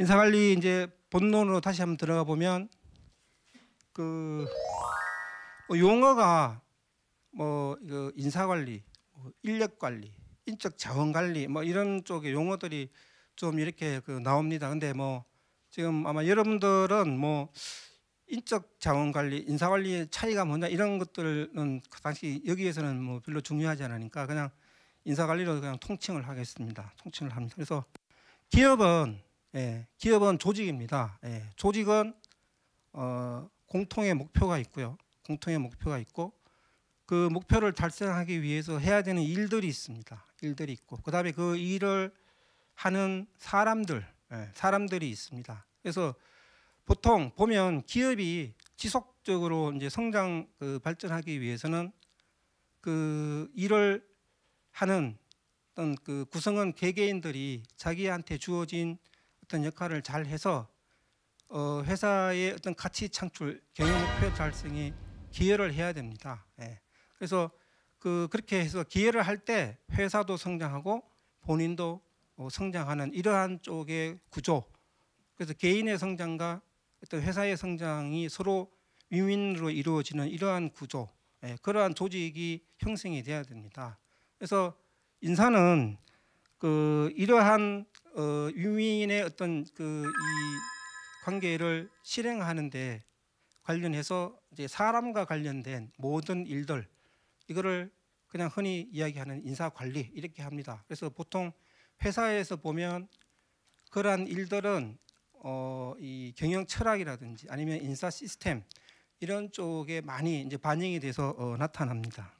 인사관리 이제 본론으로 다시 한번 들어가 보면 그 뭐 용어가 뭐 그 인사관리, 뭐 인력관리, 인적 자원관리 뭐 이런 쪽의 용어들이 좀 이렇게 그 나옵니다. 근데 뭐 지금 아마 여러분들은 뭐 인적 자원 관리, 인사 관리의 차이가 뭐냐 이런 것들은 그 당시 여기에서는 뭐 별로 중요하지 않으니까 그냥 인사 관리로 그냥 통칭을 하겠습니다. 통칭을 합니다. 그래서 기업은 예, 기업은 조직입니다. 예, 조직은 어, 공통의 목표가 있고요. 공통의 목표가 있고 그 목표를 달성하기 위해서 해야 되는 일들이 있습니다. 일들이 있고 그다음에 그 일을 하는 사람들, 예, 사람들이 있습니다. 그래서 보통 보면 기업이 지속적으로 이제 성장 그 발전하기 위해서는 그 일을 하는 어떤 그 구성원 개개인들이 자기한테 주어진 어떤 역할을 잘 해서 어, 회사의 어떤 가치 창출, 경영 목표 달성에 기여를 해야 됩니다. 예. 그래서 그 그렇게 해서 기여를 할 때 회사도 성장하고 본인도 어, 성장하는 이러한 쪽의 구조. 그래서 개인의 성장과 어떤 회사의 성장이 서로 위민으로 이루어지는 이러한 구조, 예, 그러한 조직이 형성이 돼야 됩니다. 그래서 인사는 그 이러한 어, 유민의 어떤 그 이 관계를 실행하는데 관련해서 이제 사람과 관련된 모든 일들 이거를 그냥 흔히 이야기하는 인사 관리 이렇게 합니다. 그래서 보통 회사에서 보면 그러한 일들은 어, 이 경영 철학이라든지 아니면 인사 시스템 이런 쪽에 많이 이제 반영이 돼서 어, 나타납니다.